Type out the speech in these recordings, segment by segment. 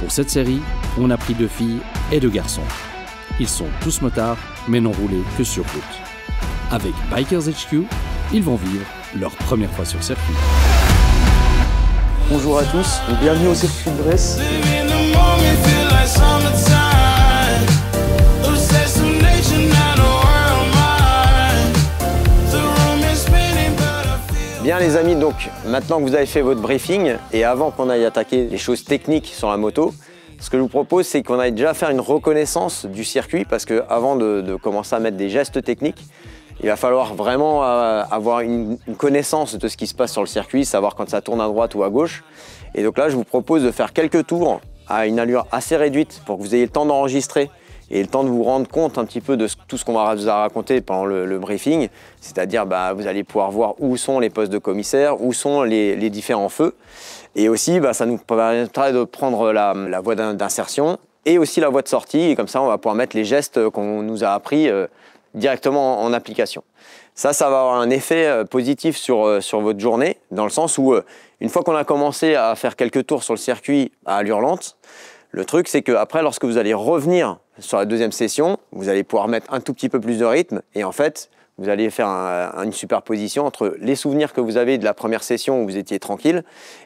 Pour cette série, on a pris deux filles et deux garçons. Ils sont tous motards, mais n'ont roulé que sur route. Avec Bikers HQ, ils vont vivre leur première fois sur circuit. Bonjour à tous, bienvenue au circuit de Bien les amis, donc maintenant que vous avez fait votre briefing et avant qu'on aille attaquer les choses techniques sur la moto, ce que je vous propose c'est qu'on aille déjà faire une reconnaissance du circuit parce que avant de, commencer à mettre des gestes techniques, il va falloir vraiment euh, avoir une connaissance de ce qui se passe sur le circuit, savoir quand ça tourne à droite ou à gauche. Et donc là, je vous propose de faire quelques tours à une allure assez réduite pour que vous ayez le temps d'enregistrer et le temps de vous rendre compte un petit peu de tout ce qu'on vous a raconté pendant le, briefing, c'est-à-dire bah, vous allez pouvoir voir où sont les postes de commissaire, où sont les, différents feux, et aussi bah, ça nous permettra de prendre la, voie d'insertion et aussi la voie de sortie, et comme ça on va pouvoir mettre les gestes qu'on nous a appris euh, directement en, application. Ça, ça va avoir un effet euh, positif euh, sur, votre journée, dans le sens où une fois qu'on a commencé à faire quelques tours sur le circuit à lente, le truc, c'est que après, lorsque vous allez revenir sur la deuxième session, vous allez pouvoir mettre un tout petit peu plus de rythme et en fait, vous allez faire une superposition entre les souvenirs que vous avez de la première session où vous étiez tranquille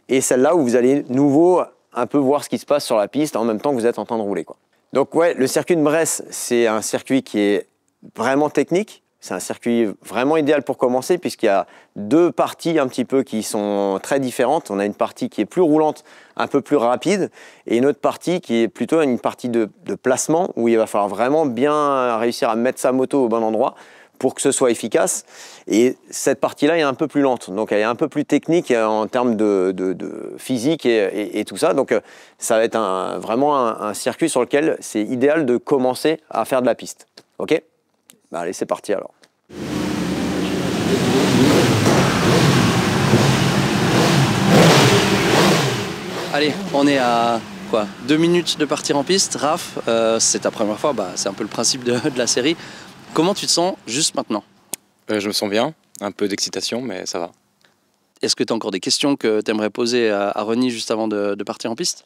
et celle-là où vous allez nouveau un peu voir ce qui se passe sur la piste en même temps que vous êtes en train de rouler. Quoi. Donc ouais, le circuit de Bresse, c'est un circuit qui est vraiment technique, c'est un circuit vraiment idéal pour commencer puisqu'il y a deux parties un petit peu qui sont très différentes. On a une partie qui est plus roulante, un peu plus rapide, et une autre partie qui est plutôt une partie de, placement où il va falloir vraiment bien réussir à mettre sa moto au bon endroit pour que ce soit efficace. Et cette partie-là est un peu plus lente, donc elle est un peu plus technique en termes de, physique et, tout ça. Donc euh, ça va être vraiment un circuit sur lequel c'est idéal de commencer à faire de la piste. OK bah, allez, c'est parti alors. Allez, on est à quoi Deux minutes de partir en piste. Raph, euh, c'est ta première fois, bah, c'est un peu le principe de, la série. Comment tu te sens juste maintenant euh, Je me sens bien, un peu d'excitation, mais ça va. Est-ce que tu as encore des questions que tu aimerais poser à, à juste avant de partir en piste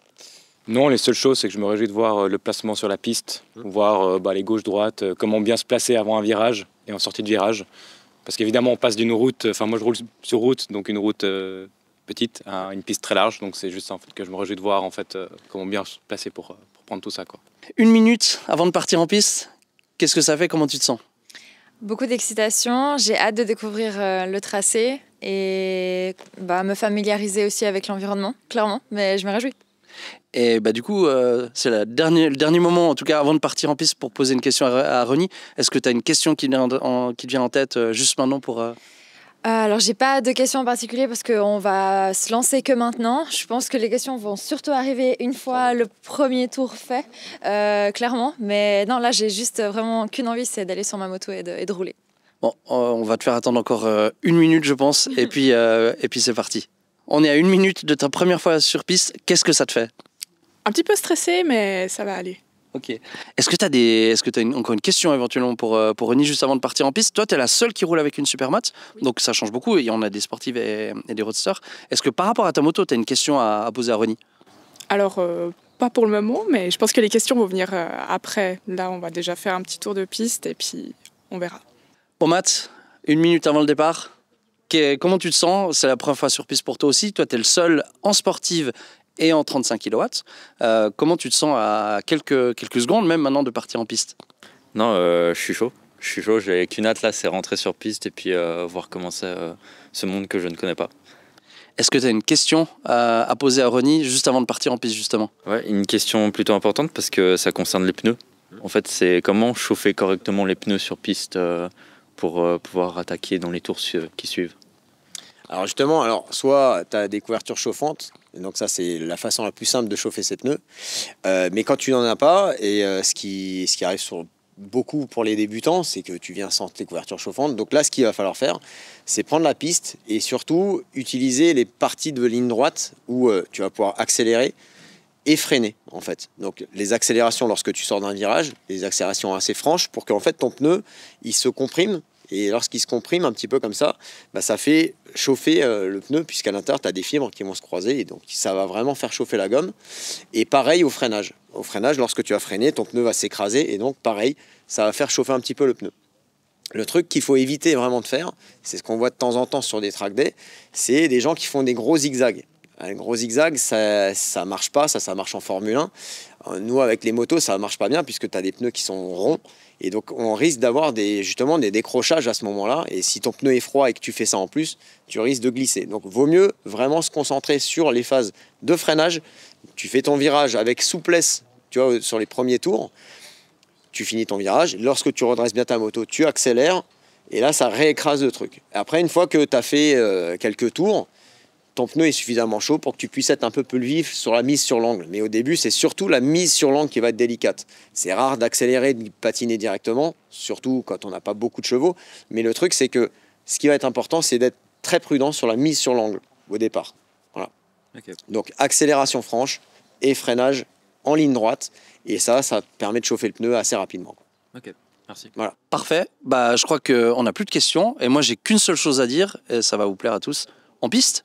non, les seules choses, c'est que je me réjouis de voir euh, le placement sur la piste, mmh. voir euh, bah, les gauches-droites, euh, comment bien se placer avant un virage et en sortie de virage. Parce qu'évidemment, on passe d'une route, enfin moi je roule sur route, donc une route petite à une piste très large. Donc c'est juste en fait, que je me réjouis de voir en fait, comment bien se placer pour, pour prendre tout ça. Quoi. Une minute avant de partir en piste, qu'est-ce que ça fait Comment tu te sens Beaucoup d'excitation, j'ai hâte de découvrir le tracé et bah, me familiariser aussi avec l'environnement, clairement, mais je me réjouis. Et bah, du coup, euh, c'est le dernier, moment, en tout cas avant de partir en piste, pour poser une question à, à Est-ce que tu as une question qui, vient en, te vient en tête euh, juste maintenant pour... je euh, alors, j'ai pas de question en particulier parce qu'on va se lancer que maintenant. Je pense que les questions vont surtout arriver une fois le premier tour fait, clairement. Mais non, là, j'ai juste vraiment qu'une envie, c'est d'aller sur ma moto et de, et de rouler. Bon, on va te faire attendre encore une minute, je pense, et puis, et puis c'est parti. On est à une minute de ta première fois sur piste. Qu'est-ce que ça te fait Un petit peu stressé, mais ça va aller. Ok. Est-ce que tu as, des... Est-ce que as encore une question éventuellement pour, euh, pour juste avant de partir en piste Toi, tu es la seule qui roule avec une Supermat, donc ça change beaucoup. Et en a des sportives et, des roadsters. Est-ce que par rapport à ta moto, tu as une question à, poser à Reni Alors, euh, pas pour le moment, mais je pense que les questions vont venir euh, après. Là, on va déjà faire un petit tour de piste et puis on verra. Bon, mat, une minute avant le départ, Comment tu te sens C'est la première fois sur piste pour toi aussi. Toi, tu es le seul en sportive et en 35 kW. Euh, comment tu te sens à quelques, quelques secondes même maintenant de partir en piste Non, euh, je suis chaud. Je suis chaud. J'ai qu'une hâte là, c'est rentrer sur piste et puis euh, voir comment c'est ce monde que je ne connais pas. Est-ce que tu as une question à poser à Ronnie juste avant de partir en piste justement Ouais, une question plutôt importante parce que ça concerne les pneus. En fait, c'est comment chauffer correctement les pneus sur piste pour euh, pouvoir attaquer dans les tours qui suivent. Alors justement, alors soit tu as des couvertures chauffantes, donc ça c'est la façon la plus simple de chauffer ses pneus, mais quand tu n'en as pas, et euh, ce, qui, ce qui arrive sur beaucoup pour les débutants, c'est que tu viens sans tes couvertures chauffantes. Donc là, ce qu'il va falloir faire, c'est prendre la piste et surtout utiliser les parties de ligne droite où euh, tu vas pouvoir accélérer et freiner en fait. Donc les accélérations lorsque tu sors d'un virage, les accélérations assez franches pour qu'en fait ton pneu il se comprime et lorsqu'il se comprime un petit peu comme ça, bah, ça fait chauffer euh, le pneu, puisqu'à l'intérieur, tu as des fibres qui vont se croiser. Et donc, ça va vraiment faire chauffer la gomme. Et pareil au freinage. Au freinage, lorsque tu as freiné ton pneu va s'écraser. Et donc, pareil, ça va faire chauffer un petit peu le pneu. Le truc qu'il faut éviter vraiment de faire, c'est ce qu'on voit de temps en temps sur des track days, c'est des gens qui font des gros zigzags. Un gros zigzag, ça, ça marche pas, ça, ça marche en Formule 1. Euh, nous, avec les motos, ça marche pas bien puisque tu as des pneus qui sont ronds et donc, on risque d'avoir des, justement des décrochages à ce moment-là. Et si ton pneu est froid et que tu fais ça en plus, tu risques de glisser. Donc, vaut mieux vraiment se concentrer sur les phases de freinage. Tu fais ton virage avec souplesse, tu vois, sur les premiers tours. Tu finis ton virage. Lorsque tu redresses bien ta moto, tu accélères. Et là, ça réécrase le truc. Après, une fois que tu as fait euh, quelques tours, ton pneu est suffisamment chaud pour que tu puisses être un peu plus vif sur la mise sur l'angle. Mais au début, c'est surtout la mise sur l'angle qui va être délicate. C'est rare d'accélérer, de patiner directement, surtout quand on n'a pas beaucoup de chevaux. Mais le truc, c'est que ce qui va être important, c'est d'être très prudent sur la mise sur l'angle au départ. Voilà. Donc accélération franche et freinage en ligne droite. Et ça, ça permet de chauffer le pneu assez rapidement. Ok. Merci. Voilà. Parfait. Bah, je crois qu'on n'a plus de questions. Et moi, j'ai qu'une seule chose à dire, et ça va vous plaire à tous. En piste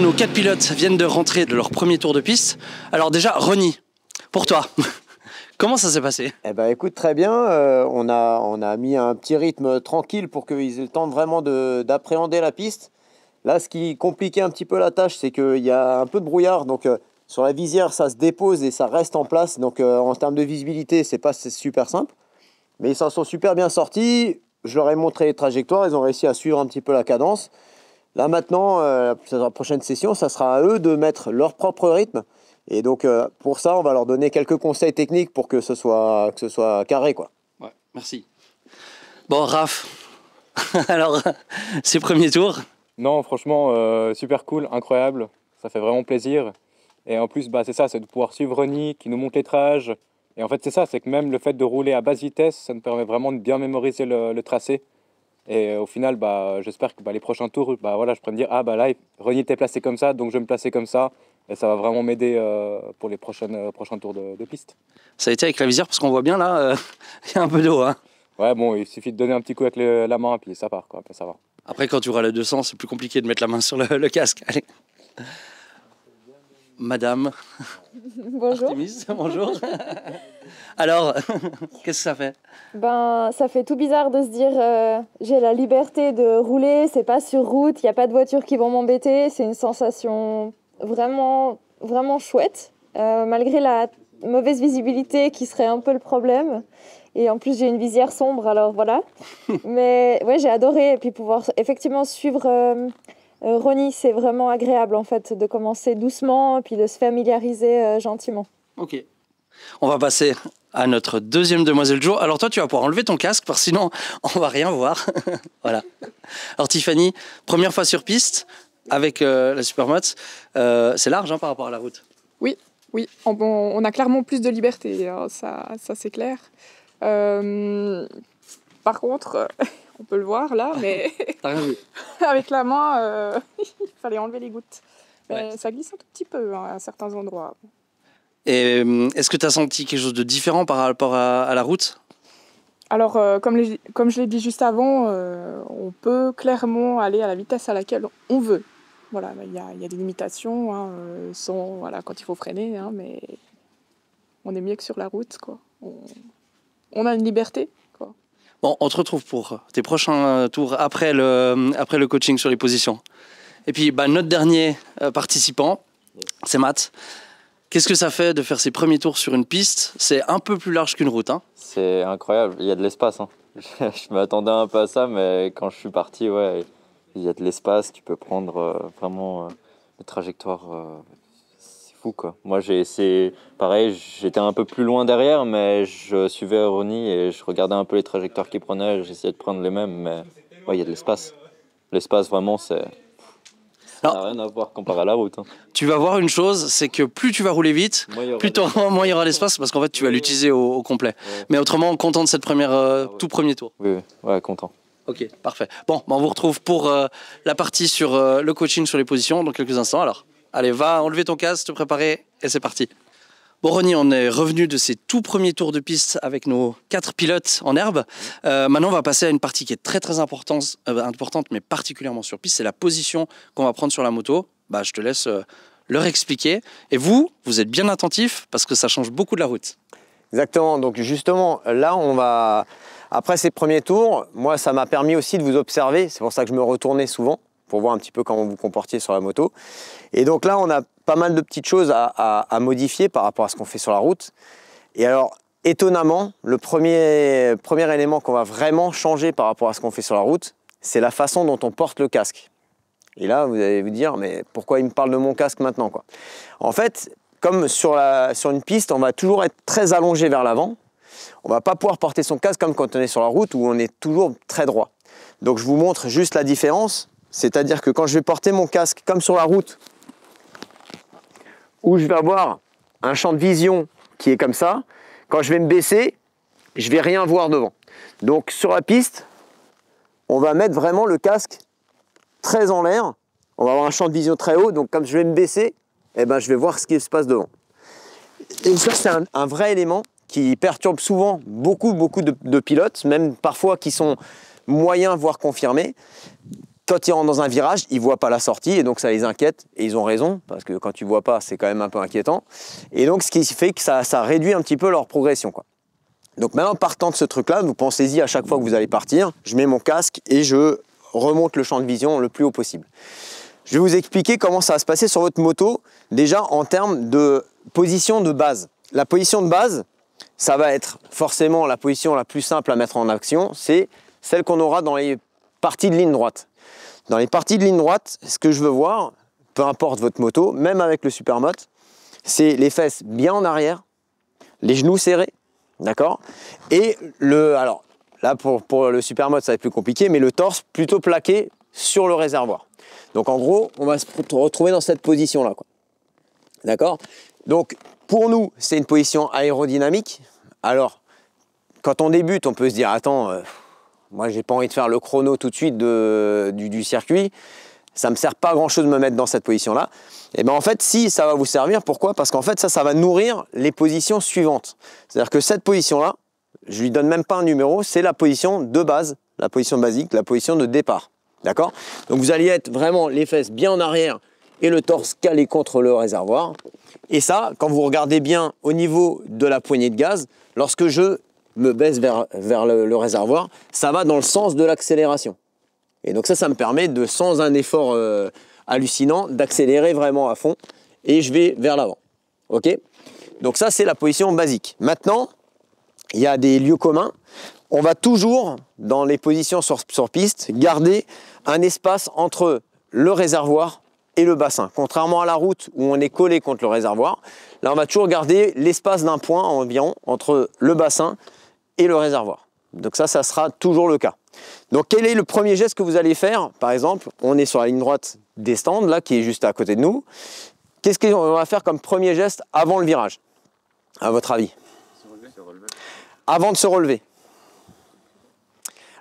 nos quatre pilotes viennent de rentrer de leur premier tour de piste. Alors déjà, Ronnie, pour toi, Comment ça s'est passé Eh ben, écoute, très bien. Euh, on, a, on a mis un petit rythme tranquille pour qu'ils aient le temps vraiment d'appréhender la piste. Là, ce qui compliquait un petit peu la tâche, c'est qu'il y a un peu de brouillard. Donc, euh, sur la visière, ça se dépose et ça reste en place. Donc, euh, en termes de visibilité, c'est pas super simple. Mais ils s'en sont super bien sortis. Je leur ai montré les trajectoires. Ils ont réussi à suivre un petit peu la cadence. Là maintenant, euh, la prochaine session, ça sera à eux de mettre leur propre rythme. Et donc euh, pour ça, on va leur donner quelques conseils techniques pour que ce soit, que ce soit carré. Quoi. merci. Bon, Raph, alors ces premiers tours Non, franchement, euh, super cool, incroyable. Ça fait vraiment plaisir. Et en plus, bah, c'est ça, c'est de pouvoir suivre Ronnie qui nous montre les trages. Et en fait, c'est ça, c'est que même le fait de rouler à basse vitesse, ça nous permet vraiment de bien mémoriser le tracé. Et euh, au final, bah, j'espère que bah, les prochains tours, bah, voilà, je pourrais me dire Ah, bah là, Renier était placé comme ça, donc je vais me placer comme ça. Et ça va vraiment m'aider euh, pour les prochaines, euh, prochains tours de, piste. Ça a été avec la visière, parce qu'on voit bien là, il y a un peu d'eau. Hein. Ouais, bon, il suffit de donner un petit coup avec la main, puis ça part, quoi, ça va. Après, quand tu auras le 200, c'est plus compliqué de mettre la main sur le casque. Allez. Madame. Bonjour. bonjour. Alors, qu'est-ce que ça fait Ben, ça fait tout bizarre de se dire euh, j'ai la liberté de rouler, c'est pas sur route, il n'y a pas de voitures qui vont m'embêter. C'est une sensation vraiment, vraiment chouette, euh, malgré la mauvaise visibilité qui serait un peu le problème. Et en plus, j'ai une visière sombre, alors voilà. Mais ouais, j'ai adoré. Et puis pouvoir effectivement suivre. Euh, euh, c'est vraiment agréable en fait de commencer doucement puis de se familiariser euh, gentiment. Ok. On va passer à notre deuxième demoiselle jour. Alors toi, tu vas pouvoir enlever ton casque parce sinon on va rien voir. voilà. Alors Tiffany, première fois sur piste avec euh, la Supermote, euh, c'est large hein, par rapport à la route. Oui, oui. On, on a clairement plus de liberté, hein, ça, ça c'est clair. par contre. on peut le voir là, mais avec la main, euh, il fallait enlever les gouttes. Mais Ça glisse un tout petit peu hein, à certains endroits. Et euh, est-ce que tu as senti quelque chose de différent par rapport à, la route Alors, euh, comme, comme je l'ai dit juste avant, on peut clairement aller à la vitesse à laquelle on veut. Voilà, il y a, y a, des limitations, hein, sans, voilà, quand il faut freiner, hein, mais on est mieux que sur la route, quoi. on a une liberté Bon, on te retrouve pour tes prochains euh, tours après le, euh, après le coaching sur les positions. Et puis, bah, notre dernier euh, participant, c'est Matt. Qu'est-ce que ça fait de faire ses premiers tours sur une piste C'est un peu plus large qu'une route. Hein. C'est incroyable, il y a de l'espace. Hein. je m'attendais un peu à ça, mais quand je suis parti, ouais, il y a de l'espace, tu peux prendre vraiment une trajectoire quoi. Moi j'ai essayé, pareil, j'étais un peu plus loin derrière, mais je suivais Ronnie et je regardais un peu les trajectoires qu'il prenait, j'essayais de prendre les mêmes, mais il y a de l'espace. L'espace vraiment c'est... Ça n'a rien à voir comparé à la route. Hein. Tu vas voir une chose, c'est que plus tu vas rouler vite, plus moins il y aura l'espace parce qu'en fait tu vas l'utiliser au, complet. Mais autrement, content de cette première, euh, ah tout premier tour. Oui, oui. ouais, content. Ok, parfait. Bon, ben, on vous retrouve pour euh, la partie sur euh, le coaching sur les positions dans quelques instants alors. Allez, va enlever ton casque, te préparer et c'est parti. Bon, on est revenu de ces tout premiers tours de piste avec nos quatre pilotes en herbe. Euh, maintenant, on va passer à une partie qui est très très importante, euh, importante mais particulièrement sur piste. C'est la position qu'on va prendre sur la moto. Bah, je te laisse euh, leur expliquer. Et vous, vous êtes bien attentifs parce que ça change beaucoup de la route. Exactement. Donc justement, là, on va après ces premiers tours, moi, ça m'a permis aussi de vous observer. C'est pour ça que je me retournais souvent pour voir un petit peu comment vous comportiez sur la moto. Et donc là, on a pas mal de petites choses à, modifier par rapport à ce qu'on fait sur la route. Et alors, étonnamment, le premier, premier élément qu'on va vraiment changer par rapport à ce qu'on fait sur la route, c'est la façon dont on porte le casque. Et là, vous allez vous dire, mais pourquoi il me parle de mon casque maintenant quoi En fait, comme sur, sur une piste, on va toujours être très allongé vers l'avant. On va pas pouvoir porter son casque comme quand on est sur la route où on est toujours très droit. Donc je vous montre juste la différence. C'est-à-dire que quand je vais porter mon casque, comme sur la route, où je vais avoir un champ de vision qui est comme ça, quand je vais me baisser, je vais rien voir devant. Donc sur la piste, on va mettre vraiment le casque très en l'air. On va avoir un champ de vision très haut. Donc comme je vais me baisser, eh ben, je vais voir ce qui se passe devant. Et ça, c'est un, vrai élément qui perturbe souvent beaucoup, beaucoup de pilotes, même parfois qui sont moyens, voire confirmés, quand ils rentrent dans un virage, ils voient pas la sortie et donc ça les inquiète et ils ont raison parce que quand tu vois pas, c'est quand même un peu inquiétant. Et donc, ce qui fait que ça, ça réduit un petit peu leur progression, quoi. Donc maintenant, partant de ce truc-là, vous pensez-y à chaque fois que vous allez partir. Je mets mon casque et je remonte le champ de vision le plus haut possible. Je vais vous expliquer comment ça va se passer sur votre moto, déjà en termes de position de base. La position de base, ça va être forcément la position la plus simple à mettre en action, c'est celle qu'on aura dans les parties de ligne droite. Dans les parties de ligne droite, ce que je veux voir, peu importe votre moto, même avec le supermote, c'est les fesses bien en arrière, les genoux serrés, d'accord Et le, alors là pour, pour le supermote, ça va être plus compliqué, mais le torse plutôt plaqué sur le réservoir. Donc en gros, on va se retrouver dans cette position là, D'accord Donc pour nous, c'est une position aérodynamique. Alors quand on débute, on peut se dire attends. Euh, moi, j'ai pas envie de faire le chrono tout de suite du, circuit. Ça me sert pas à grand chose de me mettre dans cette position-là. Et eh bien en fait, si ça va vous servir, pourquoi Parce qu'en fait, ça, ça va nourrir les positions suivantes. C'est-à-dire que cette position-là, je lui donne même pas un numéro, c'est la position de base, la position basique, la position de départ. D'accord Donc vous allez être vraiment les fesses bien en arrière et le torse calé contre le réservoir. Et ça, quand vous regardez bien au niveau de la poignée de gaz, lorsque je me baisse vers, vers le, réservoir, ça va dans le sens de l'accélération. Et donc ça, ça me permet de, sans un effort euh, hallucinant, d'accélérer vraiment à fond et je vais vers l'avant. Ok Donc ça, c'est la position basique. Maintenant, il y a des lieux communs. On va toujours, dans les positions sur, sur piste, garder un espace entre le réservoir et le bassin. Contrairement à la route où on est collé contre le réservoir, là on va toujours garder l'espace d'un point environ entre le bassin et le réservoir. Donc ça, ça sera toujours le cas. Donc quel est le premier geste que vous allez faire Par exemple, on est sur la ligne droite des stands, là, qui est juste à côté de nous. Qu'est-ce qu'on va faire comme premier geste avant le virage À votre avis Avant de se relever.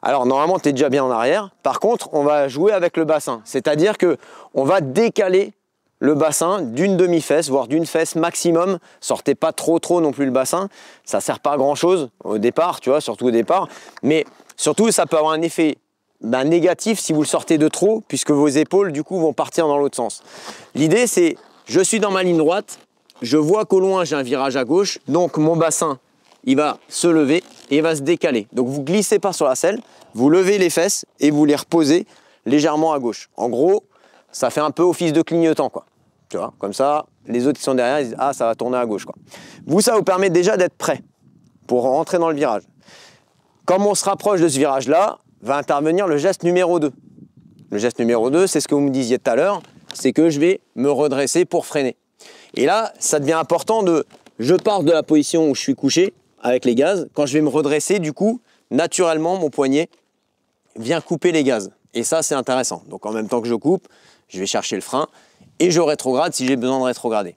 Alors normalement, tu es déjà bien en arrière. Par contre, on va jouer avec le bassin. C'est-à-dire que on va décaler le bassin d'une demi-fesse, voire d'une fesse maximum. Sortez pas trop trop non plus le bassin. Ça sert pas à grand chose au départ, tu vois, surtout au départ. Mais surtout, ça peut avoir un effet bah, négatif si vous le sortez de trop, puisque vos épaules du coup vont partir dans l'autre sens. L'idée c'est, je suis dans ma ligne droite, je vois qu'au loin j'ai un virage à gauche, donc mon bassin il va se lever et il va se décaler. Donc vous glissez pas sur la selle, vous levez les fesses et vous les reposez légèrement à gauche. En gros, ça fait un peu office de clignotant quoi. Tu vois, comme ça, les autres qui sont derrière, ils disent Ah, ça va tourner à gauche. Vous, ça vous permet déjà d'être prêt pour rentrer dans le virage. Comme on se rapproche de ce virage-là, va intervenir le geste numéro 2. Le geste numéro 2, c'est ce que vous me disiez tout à l'heure c'est que je vais me redresser pour freiner. Et là, ça devient important de. Je pars de la position où je suis couché avec les gaz. Quand je vais me redresser, du coup, naturellement, mon poignet vient couper les gaz. Et ça, c'est intéressant. Donc, en même temps que je coupe, je vais chercher le frein et je rétrograde si j'ai besoin de rétrograder.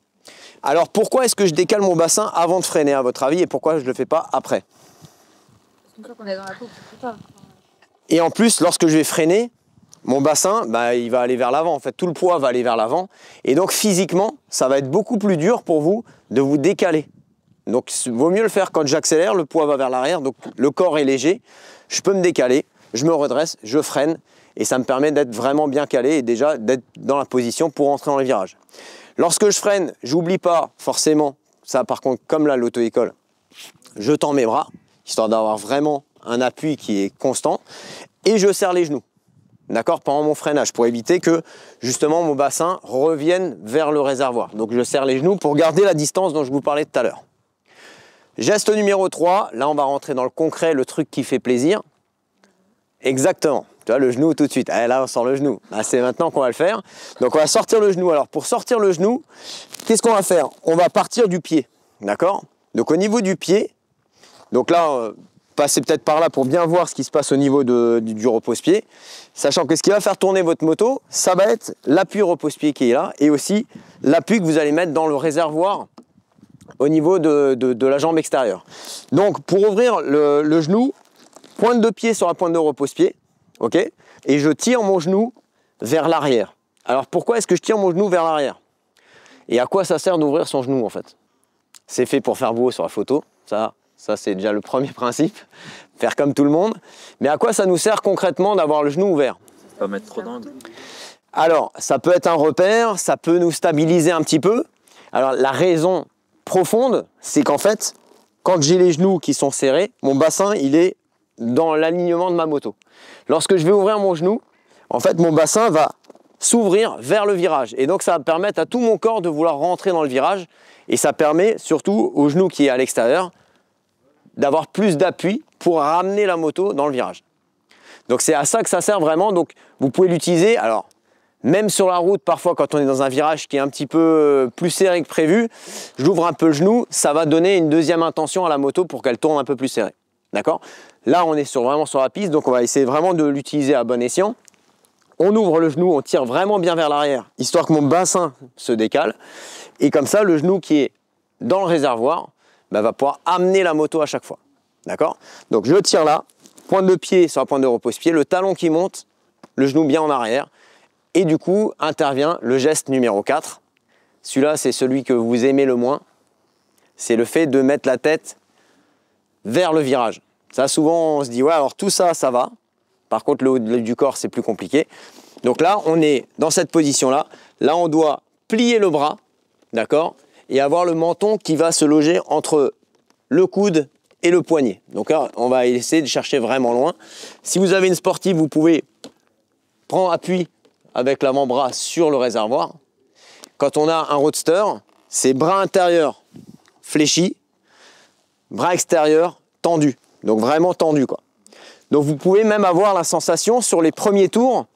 Alors pourquoi est-ce que je décale mon bassin avant de freiner à votre avis et pourquoi je ne le fais pas après Et en plus, lorsque je vais freiner, mon bassin, bah, il va aller vers l'avant. En fait, tout le poids va aller vers l'avant. Et donc physiquement, ça va être beaucoup plus dur pour vous de vous décaler. Donc il vaut mieux le faire quand j'accélère, le poids va vers l'arrière, donc le corps est léger, je peux me décaler, je me redresse, je freine et ça me permet d'être vraiment bien calé et déjà d'être dans la position pour entrer dans les virages. Lorsque je freine, j'oublie pas forcément, ça par contre comme là l'auto-école, je tends mes bras, histoire d'avoir vraiment un appui qui est constant, et je serre les genoux. D'accord Pendant mon freinage, pour éviter que justement mon bassin revienne vers le réservoir. Donc je serre les genoux pour garder la distance dont je vous parlais tout à l'heure. Geste numéro 3, là on va rentrer dans le concret, le truc qui fait plaisir. Exactement. Tu vois, le genou tout de suite. Allez, eh, là, on sort le genou. c'est maintenant qu'on va le faire. Donc, on va sortir le genou. Alors, pour sortir le genou, qu'est-ce qu'on va faire On va partir du pied. D'accord Donc, au niveau du pied, donc là, euh, passez peut-être par là pour bien voir ce qui se passe au niveau du, repose-pied. Sachant que ce qui va faire tourner votre moto, ça va être l'appui repose-pied qui est là et aussi l'appui que vous allez mettre dans le réservoir au niveau de, la jambe extérieure. Donc, pour ouvrir le, le genou, pointe de pied sur la pointe de repose-pied et je tire mon genou vers l'arrière. Alors pourquoi est-ce que je tire mon genou vers l'arrière Et à quoi ça sert d'ouvrir son genou en fait C'est fait pour faire beau sur la photo, ça, ça c'est déjà le premier principe, faire comme tout le monde. Mais à quoi ça nous sert concrètement d'avoir le genou ouvert mettre trop d'angle. Alors, ça peut être un repère, ça peut nous stabiliser un petit peu. Alors, la raison profonde, c'est qu'en fait, quand j'ai les genoux qui sont serrés, mon bassin, il est dans l'alignement de ma moto. Lorsque je vais ouvrir mon genou, en fait, mon bassin va s'ouvrir vers le virage. Et donc, ça va permettre à tout mon corps de vouloir rentrer dans le virage. Et ça permet surtout au genou qui est à l'extérieur d'avoir plus d'appui pour ramener la moto dans le virage. Donc c'est à ça que ça sert vraiment. Donc vous pouvez l'utiliser. Alors même sur la route, parfois quand on est dans un virage qui est un petit peu euh, plus serré que prévu, j'ouvre un peu le genou, ça va donner une deuxième intention à la moto pour qu'elle tourne un peu plus serrée. D'accord Là, on est sur, vraiment sur la piste, donc on va essayer vraiment de l'utiliser à bon escient. On ouvre le genou, on tire vraiment bien vers l'arrière, histoire que mon bassin se décale. Et comme ça, le genou qui est dans le réservoir bah, va pouvoir amener la moto à chaque fois. D'accord Donc je tire là, pointe de pied sur la pointe de repose-pied, le talon qui monte, le genou bien en arrière. Et du coup, intervient le geste numéro 4. Celui-là, c'est celui que vous aimez le moins. C'est le fait de mettre la tête vers le virage. Ça, souvent, on se dit, ouais, alors tout ça, ça va. Par contre, le haut du corps, c'est plus compliqué. Donc là, on est dans cette position-là. Là, on doit plier le bras, d'accord Et avoir le menton qui va se loger entre le coude et le poignet. Donc là, on va essayer de chercher vraiment loin. Si vous avez une sportive, vous pouvez prendre appui avec l'avant-bras sur le réservoir. Quand on a un roadster, c'est bras intérieur fléchi, bras extérieur tendu. Donc vraiment tendu quoi. Donc vous pouvez même avoir la sensation sur les premiers tours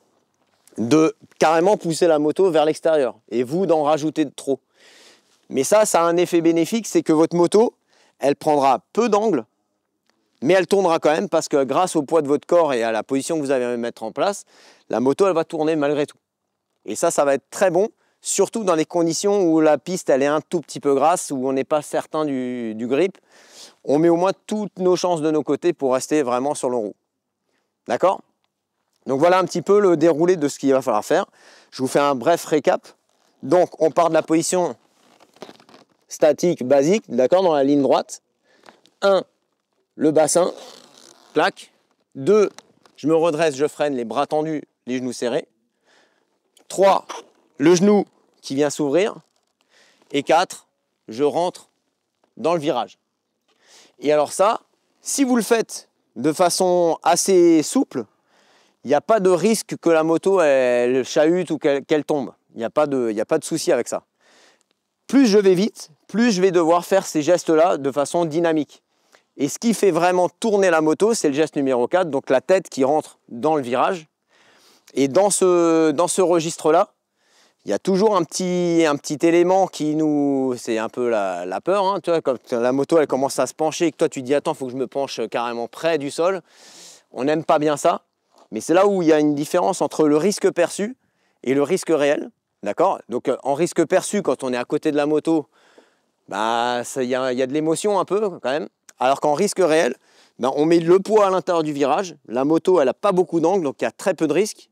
de carrément pousser la moto vers l'extérieur et vous d'en rajouter de trop. Mais ça, ça a un effet bénéfique, c'est que votre moto, elle prendra peu d'angle, mais elle tournera quand même parce que grâce au poids de votre corps et à la position que vous allez mettre en place, la moto, elle va tourner malgré tout. Et ça, ça va être très bon surtout dans les conditions où la piste elle est un tout petit peu grasse, où on n'est pas certain du, grip, on met au moins toutes nos chances de nos côtés pour rester vraiment sur le roue. D'accord Donc voilà un petit peu le déroulé de ce qu'il va falloir faire. Je vous fais un bref récap. Donc on part de la position statique, basique, d'accord, dans la ligne droite. 1. Le bassin, plaque. 2. Je me redresse, je freine, les bras tendus, les genoux serrés. 3. Le genou qui vient s'ouvrir. Et 4, je rentre dans le virage. Et alors ça, si vous le faites de façon assez souple, il n'y a pas de risque que la moto elle chahute ou qu'elle tombe. Il n'y a, pas de, y a pas de souci avec ça. Plus je vais vite, plus je vais devoir faire ces gestes-là de façon dynamique. Et ce qui fait vraiment tourner la moto, c'est le geste numéro 4, donc la tête qui rentre dans le virage. Et dans ce, dans ce registre-là, il y a toujours un petit, un petit élément qui nous... C'est un peu la, peur, hein. quand la moto elle commence à se pencher et que toi tu dis attends, faut que je me penche euh, carrément près du sol, on n'aime pas bien ça, mais c'est là où il y a une différence entre le risque perçu et le risque réel, d'accord Donc euh, en risque perçu, quand on est à côté de la moto, bah il y, a de l'émotion un peu quand même, alors qu'en risque réel, bah, on met le poids à l'intérieur du virage, la moto elle n'a pas beaucoup d'angle, donc il y a très peu de risque.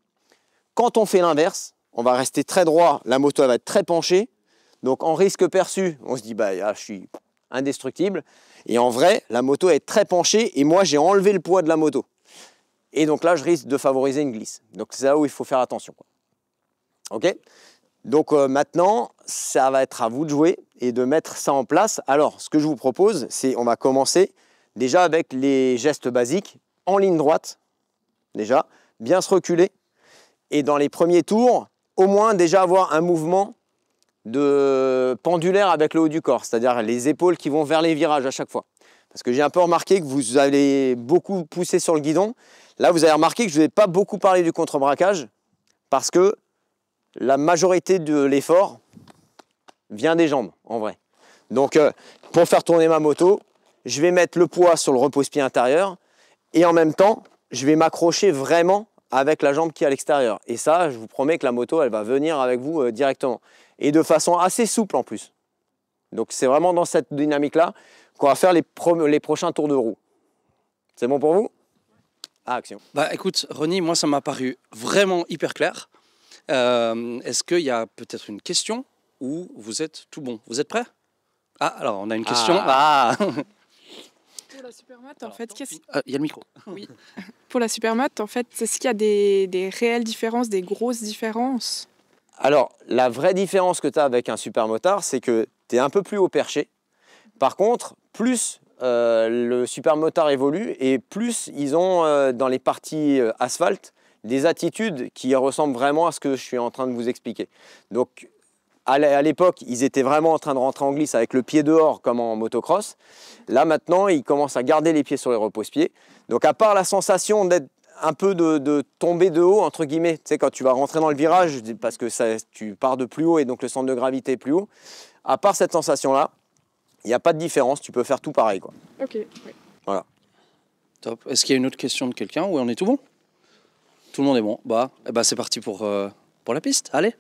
Quand on fait l'inverse, on va rester très droit, la moto va être très penchée. Donc en risque perçu, on se dit bah ah, je suis indestructible. Et en vrai, la moto est très penchée et moi j'ai enlevé le poids de la moto. Et donc là, je risque de favoriser une glisse. Donc c'est là où il faut faire attention. Ok Donc euh, maintenant, ça va être à vous de jouer et de mettre ça en place. Alors, ce que je vous propose, c'est on va commencer déjà avec les gestes basiques en ligne droite. Déjà, bien se reculer. Et dans les premiers tours, au moins déjà avoir un mouvement de pendulaire avec le haut du corps, c'est-à-dire les épaules qui vont vers les virages à chaque fois. Parce que j'ai un peu remarqué que vous allez beaucoup pousser sur le guidon. Là, vous avez remarqué que je ne vais pas beaucoup parler du contre-braquage parce que la majorité de l'effort vient des jambes, en vrai. Donc, euh, pour faire tourner ma moto, je vais mettre le poids sur le repose-pied intérieur et en même temps, je vais m'accrocher vraiment avec la jambe qui est à l'extérieur. Et ça, je vous promets que la moto, elle va venir avec vous euh, directement. Et de façon assez souple en plus. Donc c'est vraiment dans cette dynamique-là qu'on va faire les, les prochains tours de roue. C'est bon pour vous ah, action. Bah écoute, Ronnie, moi ça m'a paru vraiment hyper clair. Euh, est-ce qu'il y a peut-être une question ou vous êtes tout bon Vous êtes prêt Ah, alors on a une question. ah. ah. Pour la en fait, qu'est-ce... Ah, il y a le micro. Pour la Supermat, en fait, est-ce qu'il y a des, réelles différences, des grosses différences alors, la vraie différence que tu as avec un supermotard, c'est que tu es un peu plus haut perché. Par contre, plus euh, le supermotard évolue et plus ils ont euh, dans les parties euh, asphalte des attitudes qui ressemblent vraiment à ce que je suis en train de vous expliquer. Donc, à l'époque, ils étaient vraiment en train de rentrer en glisse avec le pied dehors comme en motocross. Là maintenant, ils commencent à garder les pieds sur les repose-pieds. Donc à part la sensation d'être un peu de, de, tomber de haut, entre guillemets, tu sais, quand tu vas rentrer dans le virage, parce que tu pars de plus haut et donc le centre de gravité est plus haut, à part cette sensation-là, il n'y a pas de différence, tu peux faire tout pareil. Quoi. Ok. Voilà. Top. Est-ce qu'il y a une autre question de quelqu'un ou on est tout bon Tout le monde est bon Bah, eh ben, c'est parti euh, pour la piste, allez